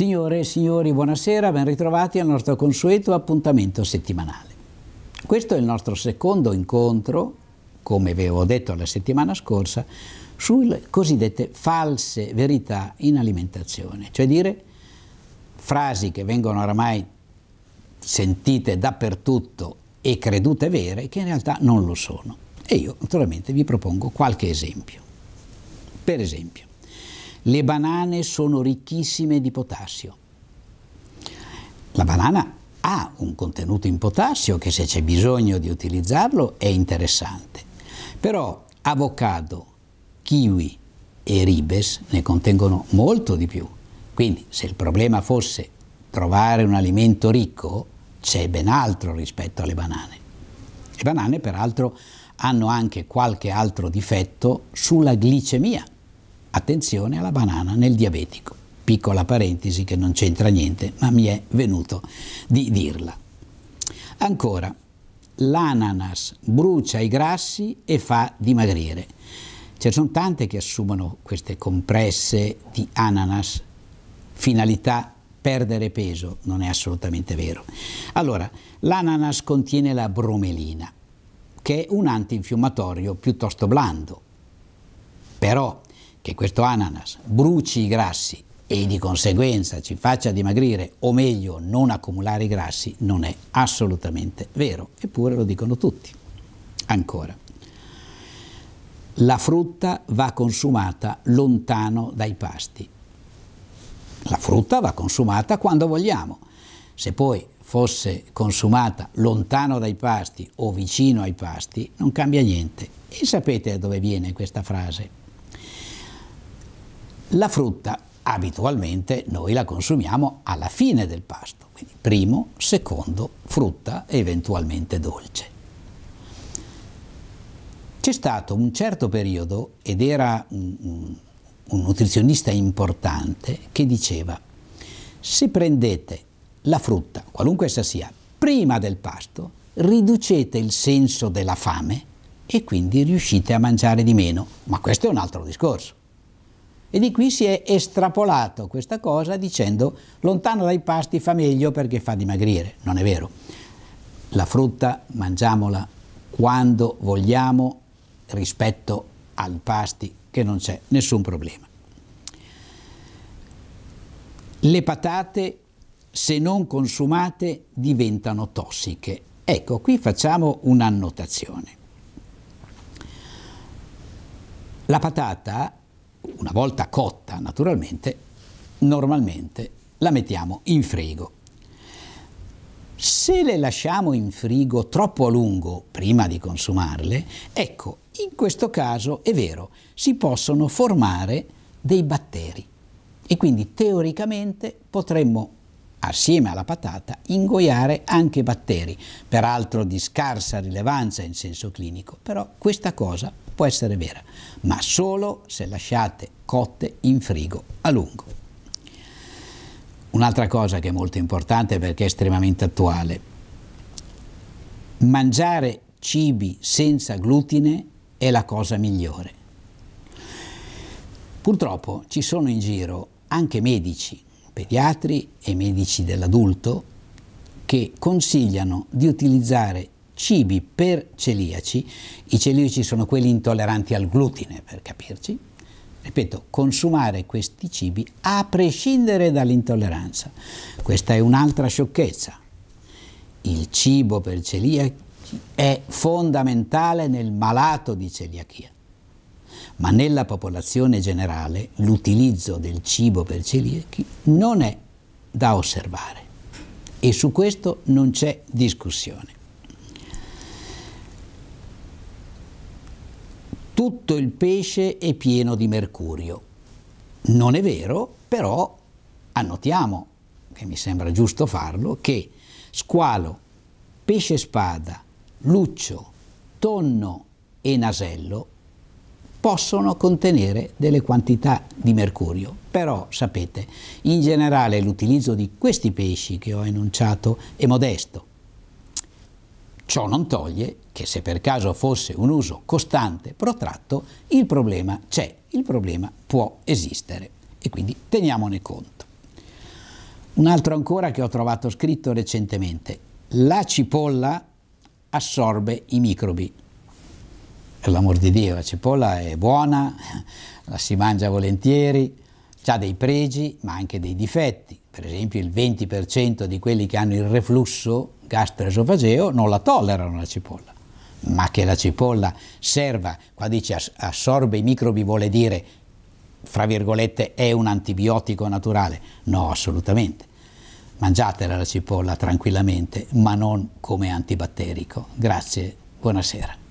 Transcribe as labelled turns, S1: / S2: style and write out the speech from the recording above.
S1: Signore e signori, buonasera, ben ritrovati al nostro consueto appuntamento settimanale. Questo è il nostro secondo incontro, come vi avevo detto la settimana scorsa, sulle cosiddette false verità in alimentazione, cioè dire frasi che vengono oramai sentite dappertutto e credute vere che in realtà non lo sono. E io naturalmente vi propongo qualche esempio. Per esempio, le banane sono ricchissime di potassio. La banana ha un contenuto in potassio che se c'è bisogno di utilizzarlo è interessante. Però avocado, kiwi e ribes ne contengono molto di più. Quindi se il problema fosse trovare un alimento ricco, c'è ben altro rispetto alle banane. Le banane peraltro hanno anche qualche altro difetto sulla glicemia, Attenzione alla banana nel diabetico, piccola parentesi che non c'entra niente, ma mi è venuto di dirla. Ancora, l'ananas brucia i grassi e fa dimagrire. Ce ne sono tante che assumono queste compresse di ananas, finalità perdere peso, non è assolutamente vero. Allora, l'ananas contiene la bromelina, che è un antinfiammatorio piuttosto blando, però che questo ananas bruci i grassi e di conseguenza ci faccia dimagrire o meglio non accumulare i grassi non è assolutamente vero, eppure lo dicono tutti. Ancora, la frutta va consumata lontano dai pasti. La frutta va consumata quando vogliamo. Se poi fosse consumata lontano dai pasti o vicino ai pasti, non cambia niente. E sapete da dove viene questa frase? La frutta abitualmente noi la consumiamo alla fine del pasto, quindi primo, secondo, frutta eventualmente dolce. C'è stato un certo periodo, ed era un, un nutrizionista importante, che diceva se prendete la frutta, qualunque essa sia, prima del pasto, riducete il senso della fame e quindi riuscite a mangiare di meno. Ma questo è un altro discorso. E di qui si è estrapolato questa cosa dicendo lontano dai pasti fa meglio perché fa dimagrire. Non è vero. La frutta mangiamola quando vogliamo rispetto ai pasti che non c'è nessun problema. Le patate se non consumate diventano tossiche. Ecco, qui facciamo un'annotazione. La patata una volta cotta naturalmente, normalmente la mettiamo in frigo. Se le lasciamo in frigo troppo a lungo prima di consumarle, ecco, in questo caso è vero, si possono formare dei batteri e quindi teoricamente potremmo assieme alla patata, ingoiare anche batteri, peraltro di scarsa rilevanza in senso clinico, però questa cosa può essere vera, ma solo se lasciate cotte in frigo a lungo. Un'altra cosa che è molto importante perché è estremamente attuale, mangiare cibi senza glutine è la cosa migliore. Purtroppo ci sono in giro anche medici pediatri e medici dell'adulto che consigliano di utilizzare cibi per celiaci, i celiaci sono quelli intolleranti al glutine per capirci, ripeto, consumare questi cibi a prescindere dall'intolleranza. Questa è un'altra sciocchezza. Il cibo per celiaci è fondamentale nel malato di celiachia ma nella popolazione generale l'utilizzo del cibo per celiachi non è da osservare e su questo non c'è discussione. Tutto il pesce è pieno di mercurio. Non è vero, però annotiamo, che mi sembra giusto farlo, che squalo, pesce spada, luccio, tonno e nasello possono contenere delle quantità di mercurio. Però sapete, in generale l'utilizzo di questi pesci che ho enunciato è modesto. Ciò non toglie che se per caso fosse un uso costante, protratto, il problema c'è, il problema può esistere e quindi teniamone conto. Un altro ancora che ho trovato scritto recentemente, la cipolla assorbe i microbi per l'amor di Dio, la cipolla è buona, la si mangia volentieri, ha dei pregi ma anche dei difetti. Per esempio il 20% di quelli che hanno il reflusso gastroesofageo non la tollerano la cipolla. Ma che la cipolla serva, qua dice assorbe i microbi, vuole dire, fra virgolette, è un antibiotico naturale. No, assolutamente. Mangiatela la cipolla tranquillamente, ma non come antibatterico. Grazie, buonasera.